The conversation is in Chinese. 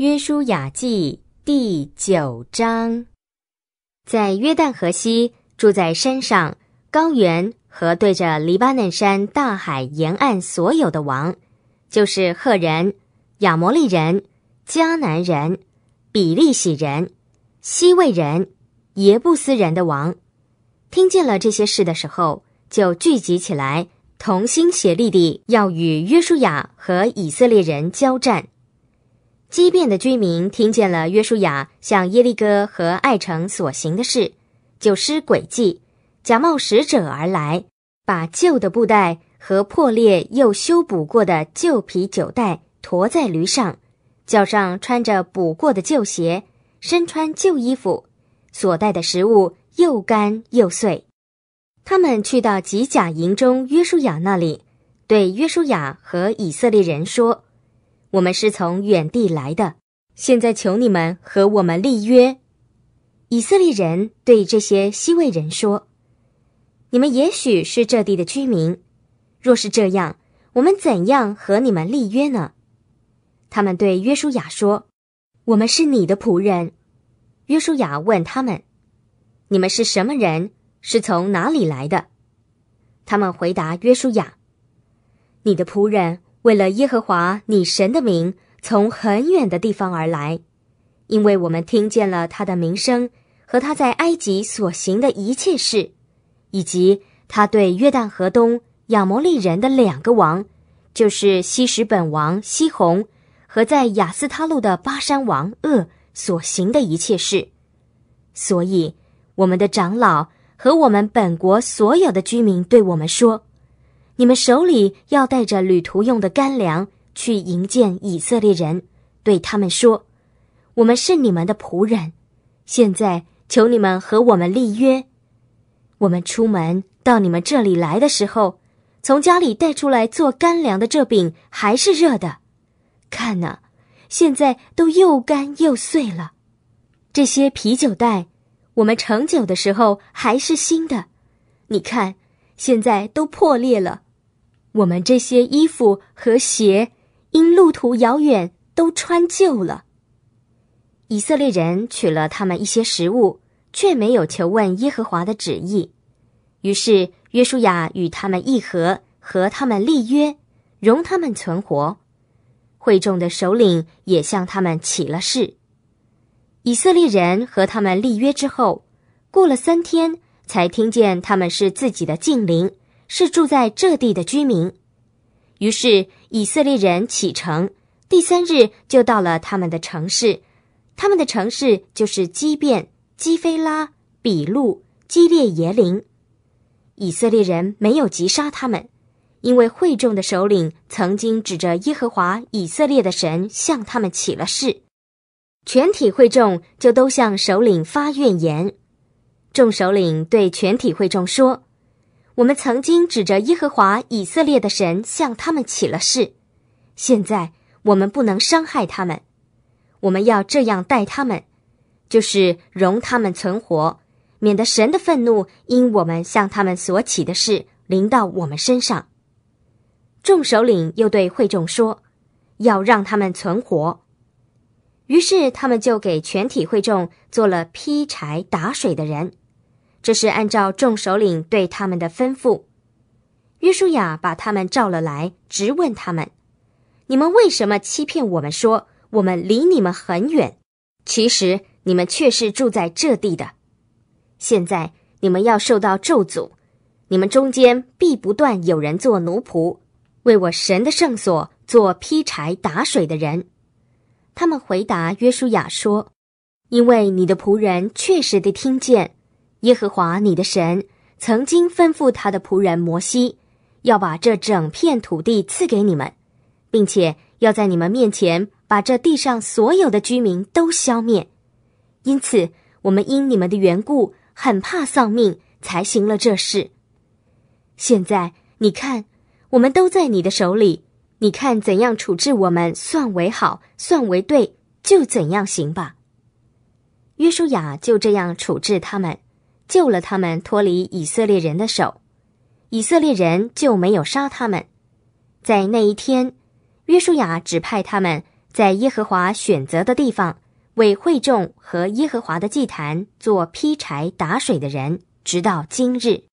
约书亚记第九章，在约旦河西住在山上、高原和对着黎巴嫩山大海沿岸所有的王，就是赫人、亚摩利人、迦南人、比利洗人、西魏人、耶布斯人的王，听见了这些事的时候，就聚集起来，同心协力地要与约书亚和以色列人交战。激变的居民听见了约书亚向耶利哥和艾城所行的事，就施诡计，假冒使者而来，把旧的布袋和破裂又修补过的旧皮酒袋驮在驴上，脚上穿着补过的旧鞋，身穿旧衣服，所带的食物又干又碎。他们去到吉甲营中约书亚那里，对约书亚和以色列人说。我们是从远地来的，现在求你们和我们立约。以色列人对这些西魏人说：“你们也许是这地的居民，若是这样，我们怎样和你们立约呢？”他们对约书亚说：“我们是你的仆人。”约书亚问他们：“你们是什么人？是从哪里来的？”他们回答约书亚：“你的仆人。”为了耶和华你神的名，从很远的地方而来，因为我们听见了他的名声和他在埃及所行的一切事，以及他对约旦河东亚摩利人的两个王，就是西什本王西宏，和在亚斯他路的巴山王鄂所行的一切事，所以我们的长老和我们本国所有的居民对我们说。你们手里要带着旅途用的干粮去迎接以色列人，对他们说：“我们是你们的仆人，现在求你们和我们立约。我们出门到你们这里来的时候，从家里带出来做干粮的这饼还是热的，看呐，现在都又干又碎了。这些啤酒袋，我们盛酒的时候还是新的，你看，现在都破裂了。”我们这些衣服和鞋，因路途遥远，都穿旧了。以色列人取了他们一些食物，却没有求问耶和华的旨意。于是约书亚与他们议和，和他们立约，容他们存活。会众的首领也向他们起了誓。以色列人和他们立约之后，过了三天，才听见他们是自己的近邻。是住在这地的居民，于是以色列人启程，第三日就到了他们的城市。他们的城市就是基变、基菲拉、比路、基列耶林。以色列人没有击杀他们，因为会众的首领曾经指着耶和华以色列的神向他们起了誓。全体会众就都向首领发怨言。众首领对全体会众说。我们曾经指着耶和华以色列的神向他们起了誓，现在我们不能伤害他们，我们要这样待他们，就是容他们存活，免得神的愤怒因我们向他们所起的誓临到我们身上。众首领又对会众说，要让他们存活，于是他们就给全体会众做了劈柴打水的人。这是按照众首领对他们的吩咐，约书亚把他们召了来，直问他们：“你们为什么欺骗我们说我们离你们很远？其实你们却是住在这地的。现在你们要受到咒诅，你们中间必不断有人做奴仆，为我神的圣所做劈柴打水的人。”他们回答约书亚说：“因为你的仆人确实的听见。”耶和华你的神曾经吩咐他的仆人摩西，要把这整片土地赐给你们，并且要在你们面前把这地上所有的居民都消灭。因此，我们因你们的缘故很怕丧命，才行了这事。现在你看，我们都在你的手里，你看怎样处置我们算为好，算为对，就怎样行吧。约书亚就这样处置他们。救了他们脱离以色列人的手，以色列人就没有杀他们。在那一天，约书亚指派他们在耶和华选择的地方为会众和耶和华的祭坛做劈柴、打水的人，直到今日。